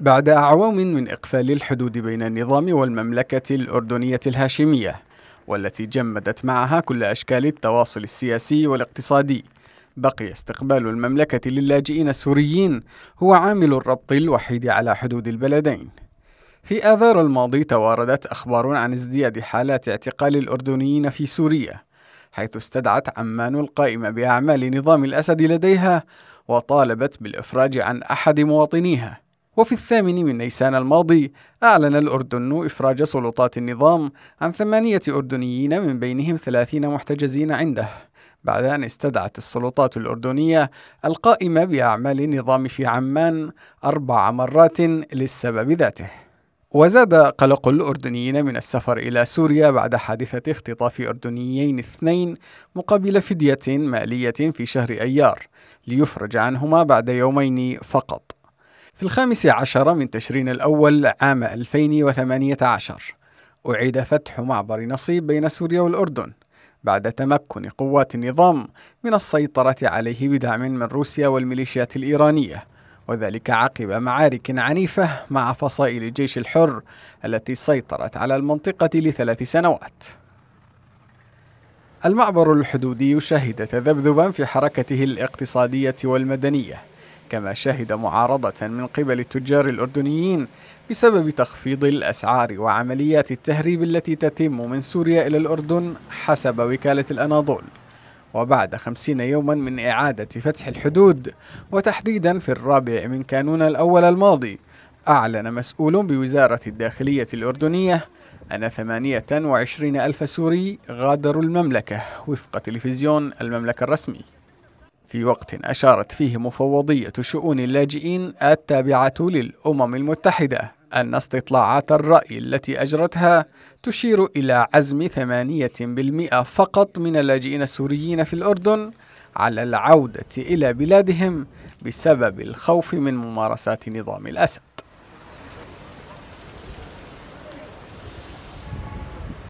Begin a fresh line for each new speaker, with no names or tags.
بعد أعوام من إقفال الحدود بين النظام والمملكة الأردنية الهاشمية والتي جمدت معها كل أشكال التواصل السياسي والاقتصادي بقي استقبال المملكة للاجئين السوريين هو عامل الربط الوحيد على حدود البلدين في آذار الماضي تواردت أخبار عن ازدياد حالات اعتقال الأردنيين في سوريا حيث استدعت عمان القائمة بأعمال نظام الأسد لديها وطالبت بالإفراج عن أحد مواطنيها وفي الثامن من نيسان الماضي أعلن الأردن إفراج سلطات النظام عن ثمانية أردنيين من بينهم ثلاثين محتجزين عنده بعد أن استدعت السلطات الأردنية القائمة بأعمال النظام في عمان أربع مرات للسبب ذاته وزاد قلق الأردنيين من السفر إلى سوريا بعد حادثة اختطاف أردنيين اثنين مقابل فدية مالية في شهر أيار ليفرج عنهما بعد يومين فقط في الخامس عشر من تشرين الأول عام 2018 أعيد فتح معبر نصيب بين سوريا والأردن بعد تمكن قوات النظام من السيطرة عليه بدعم من روسيا والميليشيات الإيرانية وذلك عقب معارك عنيفة مع فصائل الجيش الحر التي سيطرت على المنطقة لثلاث سنوات المعبر الحدودي شهد تذبذبا في حركته الاقتصادية والمدنية كما شهد معارضة من قبل التجار الأردنيين بسبب تخفيض الأسعار وعمليات التهريب التي تتم من سوريا إلى الأردن حسب وكالة الأناضول وبعد خمسين يوما من إعادة فتح الحدود وتحديدا في الرابع من كانون الأول الماضي أعلن مسؤول بوزارة الداخلية الأردنية أن 28 ألف سوري غادروا المملكة وفق تلفزيون المملكة الرسمي في وقت أشارت فيه مفوضية شؤون اللاجئين التابعة للأمم المتحدة أن استطلاعات الرأي التي أجرتها تشير إلى عزم 8% فقط من اللاجئين السوريين في الأردن على العودة إلى بلادهم بسبب الخوف من ممارسات نظام الأسد